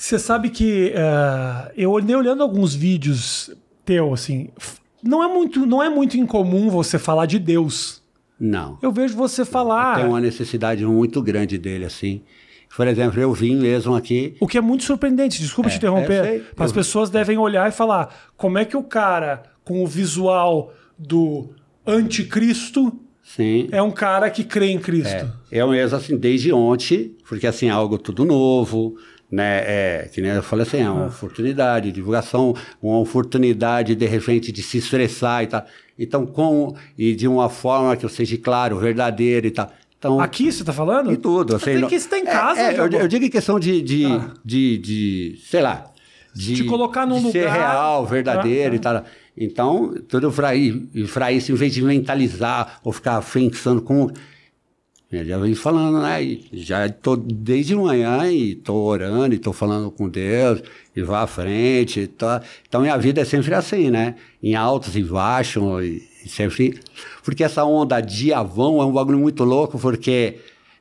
Você sabe que uh, eu olhei olhando alguns vídeos teu, assim. Não é, muito, não é muito incomum você falar de Deus. Não. Eu vejo você falar. Tem uma necessidade muito grande dele, assim. Por exemplo, eu vim mesmo aqui. O que é muito surpreendente, desculpa é, te interromper. Eu... As pessoas devem olhar e falar: como é que o cara com o visual do anticristo Sim. é um cara que crê em Cristo? É. Eu mesmo, assim, desde ontem, porque assim, é algo tudo novo, né? É, que nem eu falei assim, é uma ah. oportunidade, divulgação, uma oportunidade de repente de se expressar e tal. Então, com e de uma forma que eu seja claro, verdadeiro e tal. Então, Aqui você está falando? E tudo. Assim, tem que estar tá em é, casa. É, é, eu, eu, digo em questão de, de, ah. de, de, sei lá, de te colocar num de lugar. Ser real, verdadeiro ah, e ah. tal. Então, tudo para para isso, em vez de mentalizar ou ficar pensando como já vem falando, né? Já tô desde manhã e tô orando, e tô falando com Deus, e vá à frente. Tá. Então minha vida é sempre assim, né? Em altos e baixos, e, sempre. Porque essa onda de avão é um bagulho muito louco, porque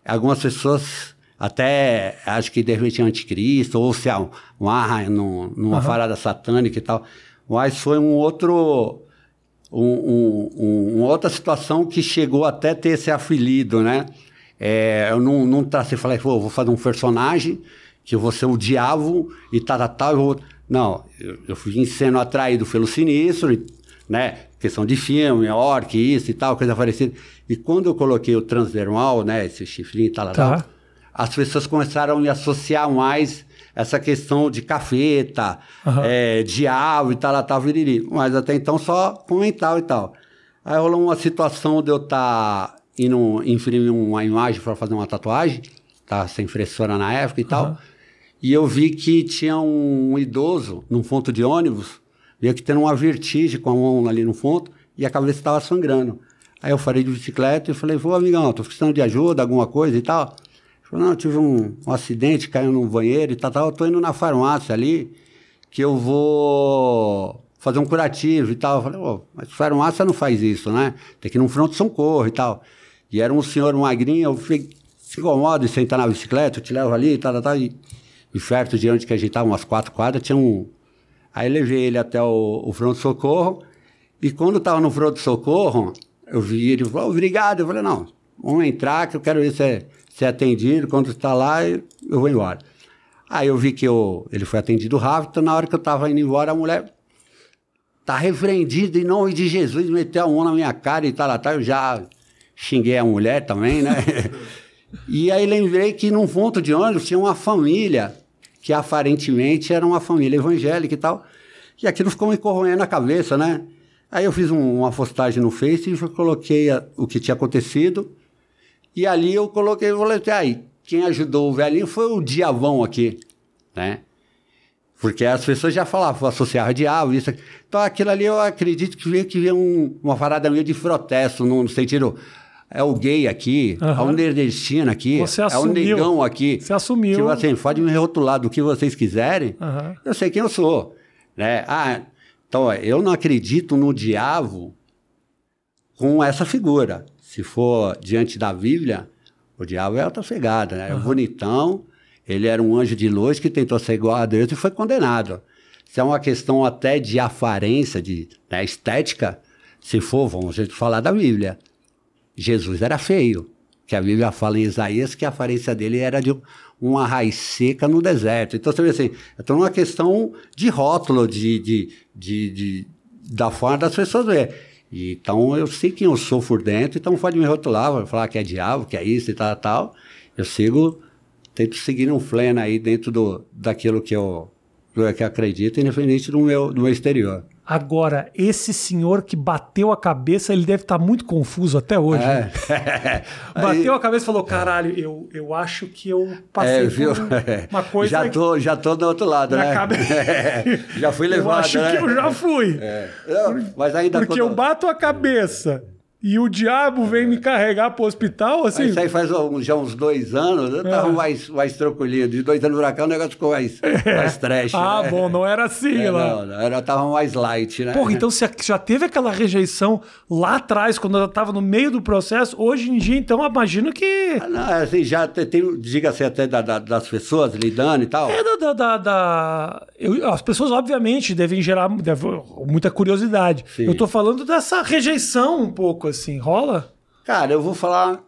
algumas pessoas até acho que de repente é anticristo, ou se é um, numa uhum. farada satânica e tal. Mas foi um outro um, um, uma outra situação que chegou até ter esse afilido, né? É, eu não, não tracei, falei, Pô, vou fazer um personagem que eu vou ser o diabo e tal, tá, tal, tá, tal. Tá, eu vou... Não, eu, eu fui sendo atraído pelo sinistro, né? Questão de filme, orc, isso e tal, coisa parecida. E quando eu coloquei o transdermal, né? Esse chifrinho e tal, tá. tal, as pessoas começaram a me associar mais essa questão de cafeta, uhum. é, diabo e tal, tal, viriri. Mas até então só comental e tal. Aí rolou uma situação de eu estar tá indo imprimir uma imagem para fazer uma tatuagem, tá sem impressora na época e uhum. tal. E eu vi que tinha um idoso num ponto de ônibus, meio que tendo uma vertigem com a mão ali no ponto, e a cabeça estava sangrando. Aí eu falei de bicicleta e falei, vou, amigão, tô precisando de ajuda, alguma coisa e tal. Falou, não, tive um, um, acidente, caiu num banheiro e tal, tal, eu tô indo na farmácia ali, que eu vou fazer um curativo e tal. Eu falei, oh, mas farmácia não faz isso, né? Tem que ir num pronto-socorro e tal. E era um senhor magrinho, eu falei, se incomoda de sentar na bicicleta, eu te levo ali e tal, tal, tal. E, e perto de onde que a gente tava, umas quatro quadras, tinha um... Aí levei ele até o, o pronto-socorro, e quando tava no pronto-socorro, eu vi ele falou, obrigado. Eu falei, não, vamos entrar que eu quero ver se é ser atendido, quando está lá, eu vou embora. Aí eu vi que eu, ele foi atendido rápido, então na hora que eu estava indo embora, a mulher tá refrendida em nome de Jesus, meteu a mão na minha cara e tal, tal. Eu já xinguei a mulher também, né? e aí lembrei que num ponto de ônibus tinha uma família, que aparentemente era uma família evangélica e tal, e aquilo ficou me corroendo a cabeça, né? Aí eu fiz um, uma postagem no Face e coloquei a, o que tinha acontecido e ali eu coloquei o assim, Aí Quem ajudou o velhinho foi o diavão aqui, né? Porque as pessoas já falavam, associavam diabo, isso aqui. Então aquilo ali eu acredito que veio, que veio um, uma parada meio de protesto, no, no sentido. É o gay aqui, uhum. é o nordestino aqui, Você é o negão aqui. Você assumiu. Tipo assim, pode me rotular do que vocês quiserem, uhum. eu sei quem eu sou. Né? Ah, então, eu não acredito no diabo com essa figura se for diante da Bíblia, o diabo é alta cegada, né? É bonitão, ele era um anjo de luz que tentou ser igual a Deus e foi condenado. Se é uma questão até de aparência, de né, estética, se for, vamos falar da Bíblia. Jesus era feio, que a Bíblia fala em Isaías que a aparência dele era de uma raiz seca no deserto. Então, você vê assim, então é uma questão de rótulo, de, de, de, de da forma das pessoas verem. Então eu sei quem eu sou por dentro, então pode me rotular, falar que é diabo, que é isso e tal, tal. Eu sigo, tento seguir um flena aí dentro do, daquilo que eu, é que acredita, independente do meu, do meu exterior. Agora, esse senhor que bateu a cabeça, ele deve estar tá muito confuso até hoje. É. Né? bateu Aí, a cabeça e falou: caralho, eu, eu acho que eu passei é, viu? uma coisa. Já tô, já tô do outro lado, né? já fui levado. Eu acho né? que eu já fui. É. Não, mas ainda Porque quando... eu bato a é. cabeça e o diabo vem me carregar pro hospital, assim? Isso aí faz já uns dois anos, eu tava é. mais, mais tranquilo. De dois anos pra cá o negócio ficou mais, é. mais trash. Ah, né? bom, não era assim é, lá. Não, não, era, tava mais light, né? Porra, então você já teve aquela rejeição lá atrás, quando ela tava no meio do processo, hoje em dia, então, imagino que... Ah, não, é assim, já tem, diga-se assim, até da, da, das pessoas lidando e tal. É, da... da, da eu, as pessoas, obviamente, devem gerar deve, muita curiosidade. Sim. Eu tô falando dessa rejeição um pouco, assim? Rola? Cara, eu vou falar.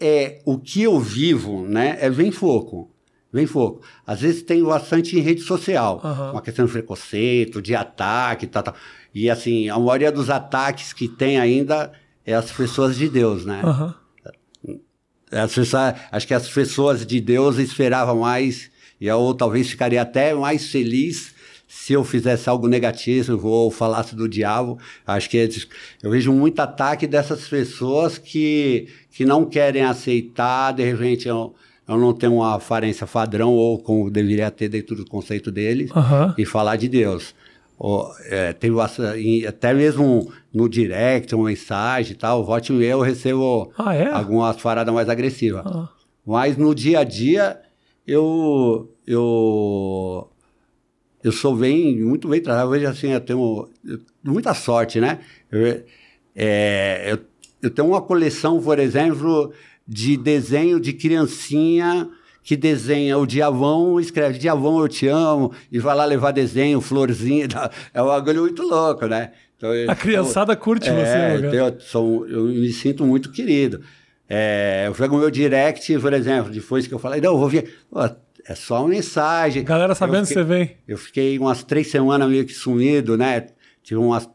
É, o que eu vivo, né? É vem foco. Vem foco. Às vezes tem bastante em rede social. Uhum. Uma questão de preconceito, de ataque, tal, tal. E assim, a maioria dos ataques que tem ainda é as pessoas de Deus, né? Uhum. As pessoas, acho que as pessoas de Deus esperavam mais, e eu talvez ficaria até mais feliz se eu fizesse algo negativo ou falasse do diabo, acho que eu vejo muito ataque dessas pessoas que, que não querem aceitar, de repente eu, eu não tenho uma aparência padrão ou como deveria ter dentro do conceito deles uhum. e falar de Deus. Ou, é, até mesmo no direct, uma mensagem e tal, vote e eu recebo ah, é? algumas paradas mais agressivas. Uhum. Mas no dia a dia, eu, eu eu sou bem, muito bem tratado. Hoje, assim, eu tenho muita sorte, né? Eu, é, eu, eu tenho uma coleção, por exemplo, de desenho de criancinha que desenha o Diavão, escreve Diavão, eu te amo, e vai lá levar desenho, florzinha. É um agulho muito louco, né? Então, a criançada eu, curte é, você, né? Eu, eu me sinto muito querido. É, eu pego o meu direct, por exemplo, depois que eu falei, não, eu vou vir. Pô, é só uma mensagem. Galera sabendo fiquei, que você vem. Eu fiquei umas três semanas meio que sumido, né? Tive umas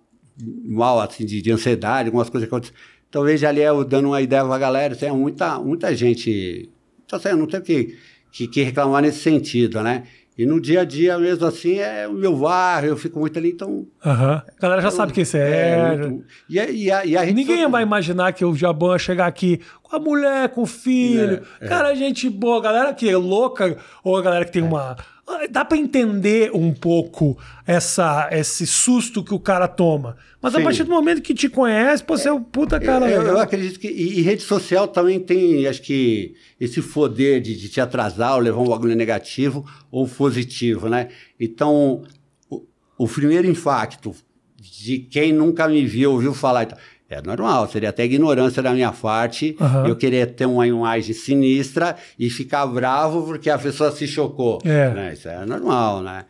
mal assim de, de ansiedade, algumas coisas que aconteceram. Então veja ali eu dando uma ideia pra galera, tem é muita, muita gente. Então, assim, eu não tenho que, que, que reclamar nesse sentido, né? E no dia a dia, mesmo assim, é o meu varro, eu fico muito ali, então. Uhum. A galera já então, sabe quem você é. é muito... Né? e, é, e, a, e a Ninguém só... vai imaginar que o ia chegar aqui com a mulher, com o filho. É, é. cara, é. gente boa, galera que é louca, ou a galera que tem é. uma dá para entender um pouco essa, esse susto que o cara toma. Mas Sim. a partir do momento que te conhece, pô, você é um puta cara. Eu, eu, eu acredito que. E, e, rede social também tem, acho que, esse poder de, de te atrasar ou levar um bagulho negativo ou positivo, né? Então, o, o primeiro impacto de quem nunca me viu, ouviu falar e então, tal é normal, seria até ignorância da minha parte uhum. eu querer ter uma imagem sinistra e ficar bravo porque a pessoa se chocou. É. Né? Isso é normal, né?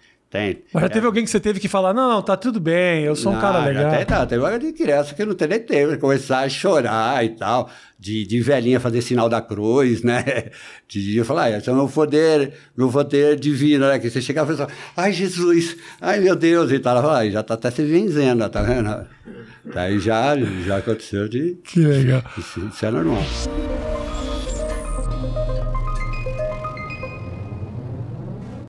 Mas já né? teve é. alguém que você teve que falar, não, tá tudo bem, eu sou um não, cara legal. Até, tá, teve hora de criança que não tem nem tempo, começar a chorar e tal, de, de velhinha fazer sinal da cruz, né? De, de falar, ah, esse é o meu poder, meu poder divino, né? Que você chegava e falava, assim, ai Jesus, ai meu Deus, e tal. Fala, ah, já tá até se benzendo, tá vendo? Daí já, já aconteceu de... Que legal. Isso, isso é normal.